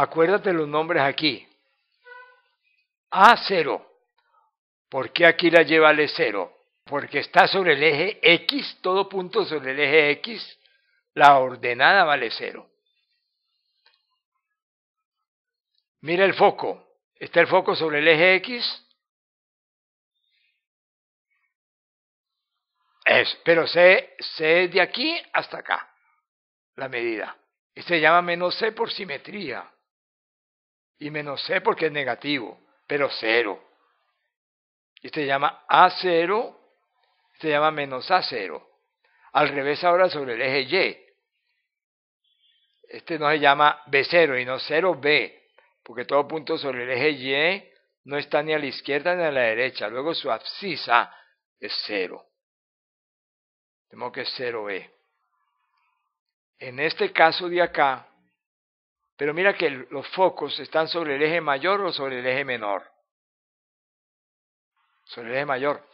acuérdate los nombres aquí. A0. ¿Por qué aquí la lleva al 0 e Porque está sobre el eje X, todo punto sobre el eje X, la ordenada vale 0. Mira el foco. Está el foco sobre el eje X. pero C, C es de aquí hasta acá, la medida. Y se llama menos C por simetría y menos C porque es negativo, pero cero. Y este se llama A0, este se llama menos A0. Al revés ahora sobre el eje Y. Este no se llama B0 y no 0B, porque todo punto sobre el eje Y no está ni a la izquierda ni a la derecha. Luego su abscisa es 0. Tenemos que es 0B. E. En este caso de acá, pero mira que los focos están sobre el eje mayor o sobre el eje menor. Sobre el eje mayor.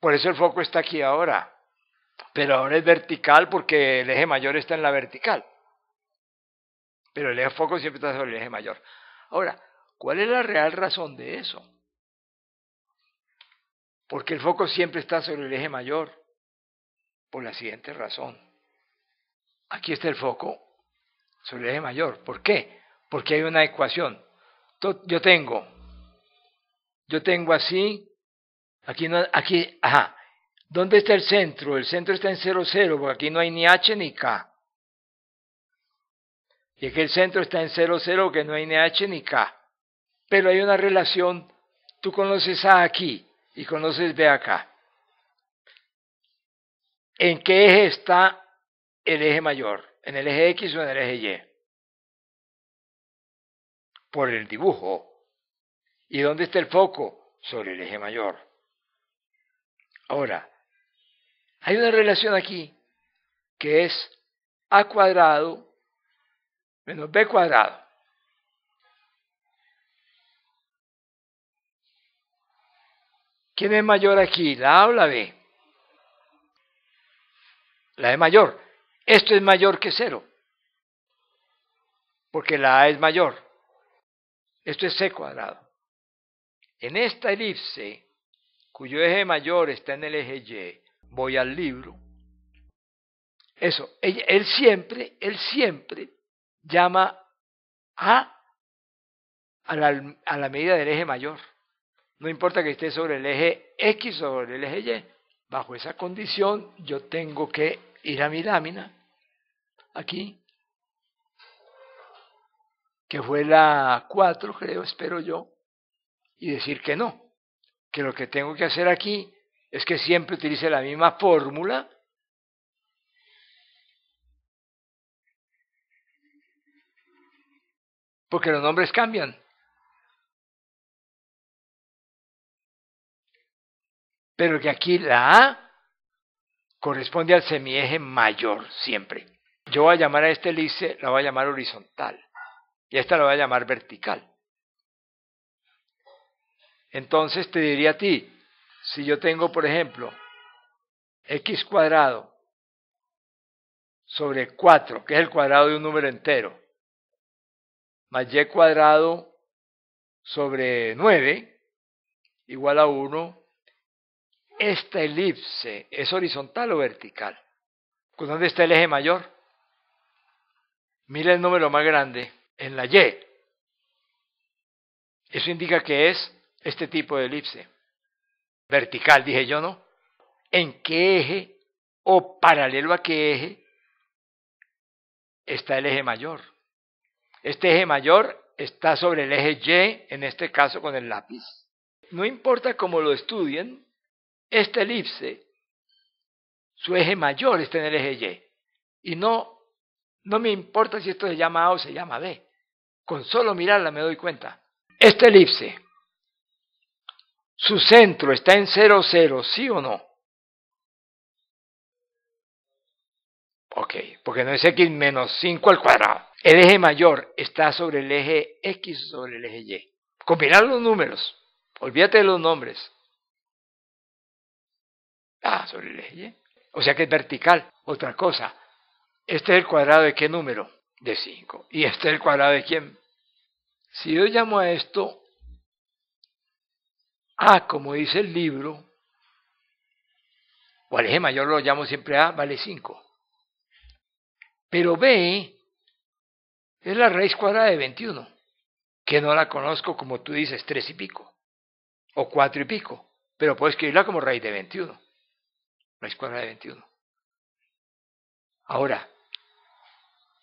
Por eso el foco está aquí ahora. Pero ahora es vertical porque el eje mayor está en la vertical. Pero el eje foco siempre está sobre el eje mayor. Ahora, ¿cuál es la real razón de eso? Porque el foco siempre está sobre el eje mayor. Por la siguiente razón. Aquí está el foco sobre el eje mayor. ¿Por qué? Porque hay una ecuación. Yo tengo, yo tengo así, aquí aquí, ajá. ¿Dónde está el centro? El centro está en 0, 0, porque aquí no hay ni H ni K. Y aquí el centro está en 0, 0, que no hay ni H ni K. Pero hay una relación, tú conoces A aquí y conoces B acá. ¿En qué eje está el eje mayor? en el eje X o en el eje Y, por el dibujo. ¿Y dónde está el foco? Sobre el eje mayor. Ahora, hay una relación aquí que es A cuadrado menos B cuadrado. ¿Quién es mayor aquí? ¿La A o la B? La E mayor esto es mayor que cero, porque la A es mayor. Esto es C cuadrado. En esta elipse, cuyo eje mayor está en el eje Y, voy al libro. Eso, él, siempre, él siempre llama A a la, a la medida del eje mayor. No importa que esté sobre el eje X o sobre el eje Y. Bajo esa condición, yo tengo que ir a mi lámina aquí, que fue la 4, creo, espero yo, y decir que no, que lo que tengo que hacer aquí es que siempre utilice la misma fórmula porque los nombres cambian. Pero que aquí la A corresponde al semieje mayor siempre yo voy a llamar a esta elipse, la voy a llamar horizontal. Y esta la voy a llamar vertical. Entonces te diría a ti, si yo tengo, por ejemplo, x cuadrado sobre 4, que es el cuadrado de un número entero, más y cuadrado sobre 9, igual a 1, esta elipse es horizontal o vertical. ¿Con dónde está el eje mayor? Mira el número más grande en la Y. Eso indica que es este tipo de elipse. Vertical, dije yo, ¿no? ¿En qué eje o paralelo a qué eje está el eje mayor? Este eje mayor está sobre el eje Y, en este caso con el lápiz. No importa cómo lo estudien, esta elipse, su eje mayor está en el eje Y y no no me importa si esto se llama A o se llama B. Con solo mirarla me doy cuenta. Esta elipse, su centro está en 0, 0, ¿sí o no? Ok, porque no es x menos 5 al cuadrado. El eje mayor está sobre el eje x sobre el eje y. Combinar los números. Olvídate de los nombres. Ah, sobre el eje y. O sea que es vertical. Otra cosa, ¿Este es el cuadrado de qué número? De 5. ¿Y este es el cuadrado de quién? Si yo llamo a esto A, como dice el libro, o al eje mayor lo llamo siempre A, vale 5. Pero B es la raíz cuadrada de 21, que no la conozco como tú dices, 3 y pico, o 4 y pico, pero puedo escribirla como raíz de 21, raíz cuadrada de 21. Ahora,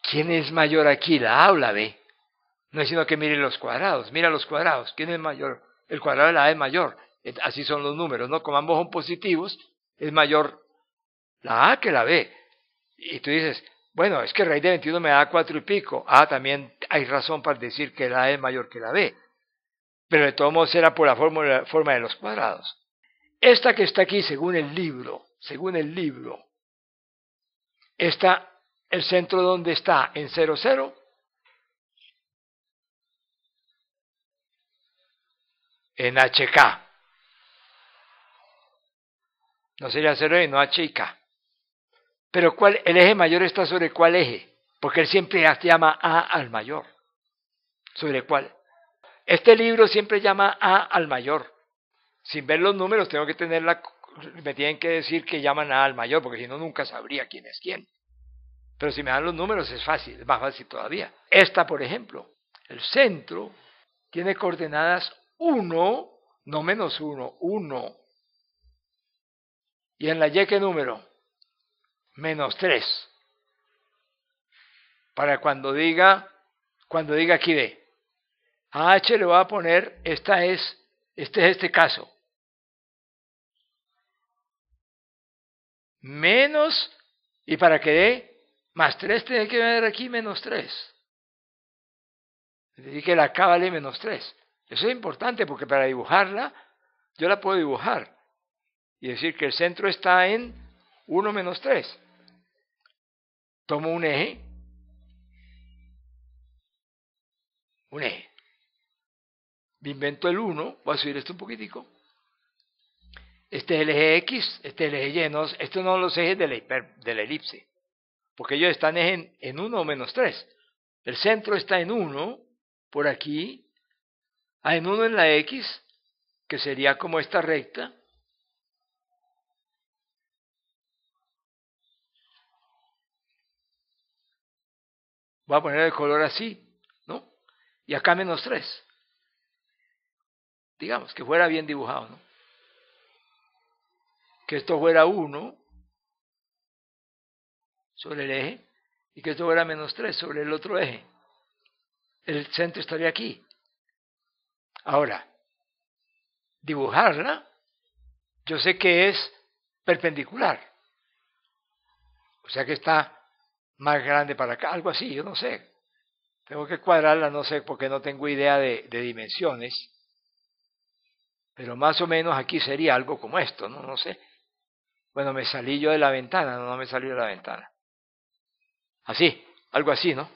¿Quién es mayor aquí? La A o la B. No es sino que miren los cuadrados, mira los cuadrados, ¿quién es mayor? El cuadrado de la A es mayor, así son los números, ¿no? Como ambos son positivos, es mayor la A que la B. Y tú dices, bueno, es que raíz de 21 me da 4 y pico. Ah, también hay razón para decir que la A es mayor que la B. Pero de todos modos era por la forma de los cuadrados. Esta que está aquí, según el libro, según el libro, esta el centro donde está en 0, 0, en HK. No sería 0 y no HK. Pero ¿cuál, el eje mayor está sobre cuál eje? Porque él siempre llama A al mayor. ¿Sobre cuál? Este libro siempre llama A al mayor. Sin ver los números tengo que tener la... Me tienen que decir que llaman A al mayor, porque si no nunca sabría quién es quién. Pero si me dan los números es fácil, es más fácil todavía. Esta, por ejemplo, el centro tiene coordenadas 1, no menos 1, 1. ¿Y en la Y qué número? Menos 3. Para cuando diga, cuando diga aquí de, a H le voy a poner, esta es, este es este caso. Menos, y para que dé más 3 tiene que ver aquí menos 3. decir, que la vale menos 3. Eso es importante porque para dibujarla, yo la puedo dibujar. Y decir que el centro está en 1 menos 3. Tomo un eje. Un eje. Me invento el 1. Voy a subir esto un poquitico. Este es el eje X, este es el eje Y. estos no son los ejes de la elipse porque ellos están en, 1 o menos 3. El centro está en 1 por aquí, ah, en 1 en la X, que sería como esta recta. Voy a poner el color así, ¿no? Y acá menos 3. Digamos, que fuera bien dibujado, ¿no? Que esto fuera 1 sobre el eje y que esto fuera menos 3 sobre el otro eje. El centro estaría aquí. Ahora, dibujarla, yo sé que es perpendicular. O sea que está más grande para acá, algo así, yo no sé. Tengo que cuadrarla, no sé, porque no tengo idea de, dimensiones. Pero más o menos aquí sería algo como esto, ¿no? No sé. Bueno, me salí yo de la ventana, no, no me salí de la ventana. Así, algo así, ¿no?